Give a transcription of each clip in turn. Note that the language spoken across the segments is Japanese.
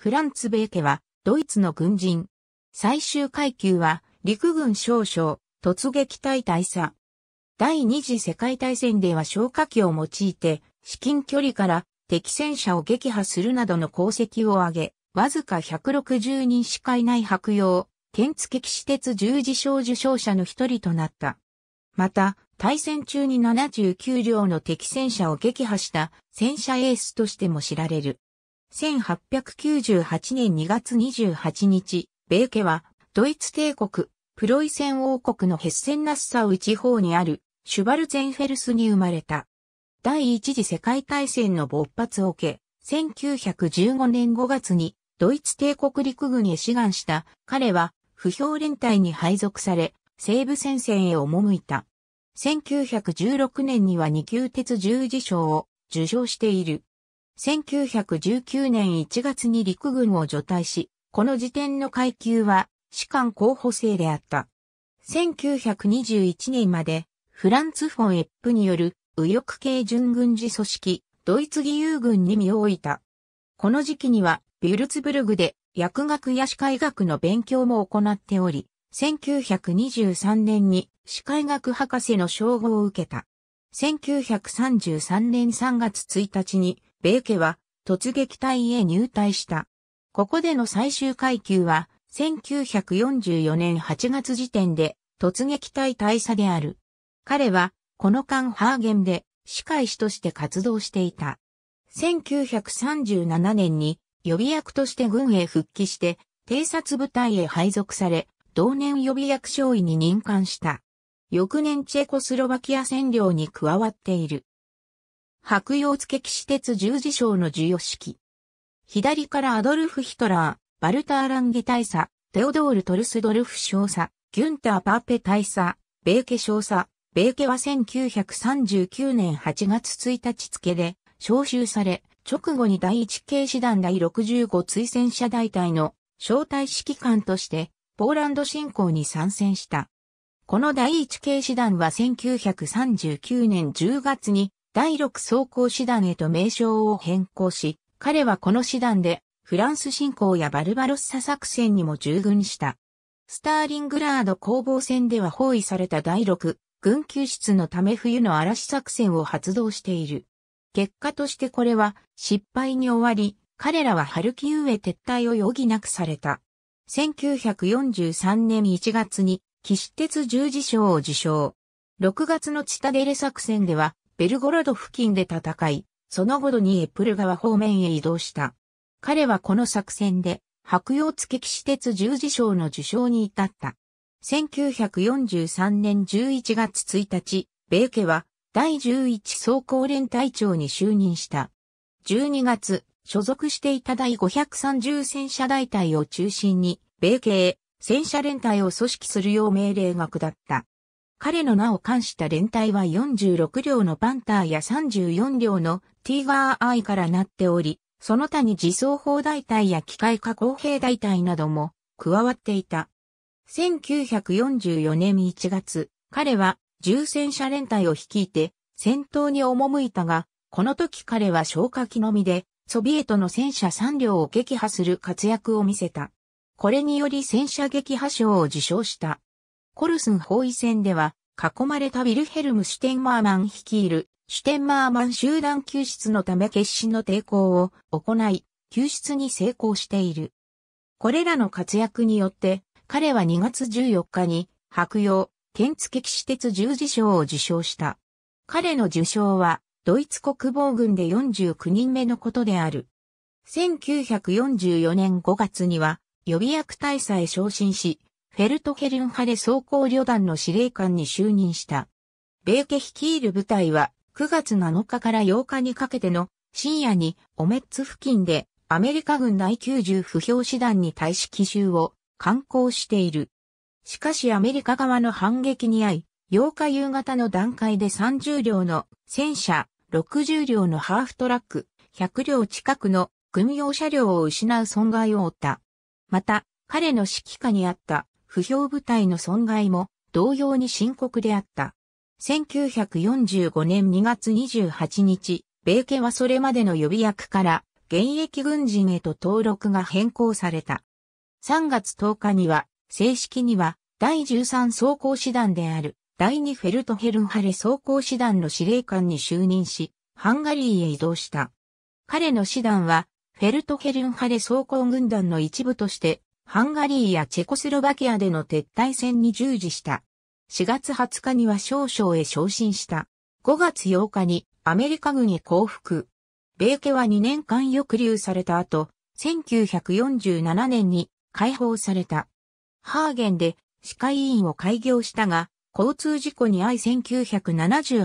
フランツ・ベーケは、ドイツの軍人。最終階級は、陸軍少将、突撃隊大佐。第二次世界大戦では消火器を用いて、至近距離から敵戦車を撃破するなどの功績を挙げ、わずか160人しかいない白洋、剣付騎士鉄十字章受賞者の一人となった。また、対戦中に79両の敵戦車を撃破した戦車エースとしても知られる。1898年2月28日、米家は、ドイツ帝国、プロイセン王国のヘッセンナッサウ地方にある、シュバルゼンフェルスに生まれた。第一次世界大戦の勃発を受け、1915年5月に、ドイツ帝国陸軍へ志願した、彼は、不評連隊に配属され、西部戦線へ赴いた。1916年には二級鉄十字章を受章している。1919年1月に陸軍を除隊し、この時点の階級は士官候補生であった。1921年までフランツ・フォン・エップによる右翼系準軍事組織、ドイツ義勇軍に身を置いた。この時期にはビュルツブルグで薬学や歯科医学の勉強も行っており、1923年に歯科医学博士の称号を受けた。1933年3月1日に米家は突撃隊へ入隊した。ここでの最終階級は、1944年8月時点で突撃隊大佐である。彼は、この間ハーゲンで司会士師として活動していた。1937年に予備役として軍へ復帰して、偵察部隊へ配属され、同年予備役少尉に任官した。翌年チェコスロバキア占領に加わっている。白洋付騎士鉄十字章の授与式。左からアドルフ・ヒトラー、バルターランゲ大佐、テオドール・トルスドルフ少佐、ギュンター・パーペ大佐、ベーケ少佐、ベーケは1939年8月1日付で招集され、直後に第1系師団第65追戦者大隊の招待指揮官としてポーランド侵攻に参戦した。この第1系師団は1939年10月に第6装甲師団へと名称を変更し、彼はこの師団でフランス侵攻やバルバロッサ作戦にも従軍した。スターリングラード攻防戦では包囲された第6軍救出のため冬の嵐作戦を発動している。結果としてこれは失敗に終わり、彼らはハルキウへ撤退を余儀なくされた。1943年1月に、騎士鉄十字章を受賞。6月のチタデレ作戦では、ベルゴロド付近で戦い、その後ドニエプル川方面へ移動した。彼はこの作戦で、白洋付騎士鉄十字章の受賞に至った。1943年11月1日、米家は第11総高連隊長に就任した。12月、所属していた第530戦車大隊を中心に、米系戦車連隊を組織するよう命令が下った。彼の名を冠した連隊は46両のパンターや34両のティーガーアイからなっており、その他に自走砲大隊や機械加工兵大隊なども加わっていた。1944年1月、彼は重戦車連隊を率いて戦闘に赴いたが、この時彼は消火器のみで、ソビエトの戦車3両を撃破する活躍を見せた。これにより戦車撃破賞を受賞した。コルスン包囲戦では、囲まれたウィルヘルム・シュテンマーマン率いる、シュテンマーマン集団救出のため決死の抵抗を行い、救出に成功している。これらの活躍によって、彼は2月14日に、白洋、剣付騎士鉄十字章を受賞した。彼の受賞は、ドイツ国防軍で49人目のことである。1944年5月には、予備役大佐へ昇進し、フェルトヘルン派で装甲旅団の司令官に就任した。米家率いる部隊は9月7日から8日にかけての深夜にオメッツ付近でアメリカ軍第90不評師団に対し奇襲を観光している。しかしアメリカ側の反撃に遭い、8日夕方の段階で30両の戦車、60両のハーフトラック、100両近くの軍用車両を失う損害を負った。また、彼の指揮下にあった不評部隊の損害も同様に深刻であった。1945年2月28日、米家はそれまでの予備役から現役軍人へと登録が変更された。3月10日には、正式には第13装甲師団である第2フェルトヘルンハレ装甲師団の司令官に就任し、ハンガリーへ移動した。彼の師団は、フェルトヘルンハレ装甲軍団の一部として、ハンガリーやチェコスロバキアでの撤退戦に従事した。4月20日には少々へ昇進した。5月8日にアメリカ軍へ降伏。米家は2年間抑留された後、1947年に解放された。ハーゲンで歯科医院を開業したが、交通事故に遭い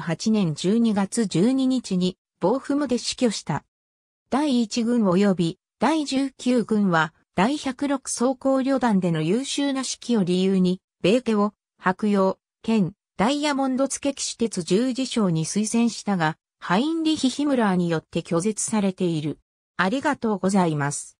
1978年12月12日に暴風無で死去した。第1軍及び第19軍は第106装甲旅団での優秀な指揮を理由に、米家を、白洋、兼、ダイヤモンド付騎士鉄十字章に推薦したが、ハインリヒ・ヒムラーによって拒絶されている。ありがとうございます。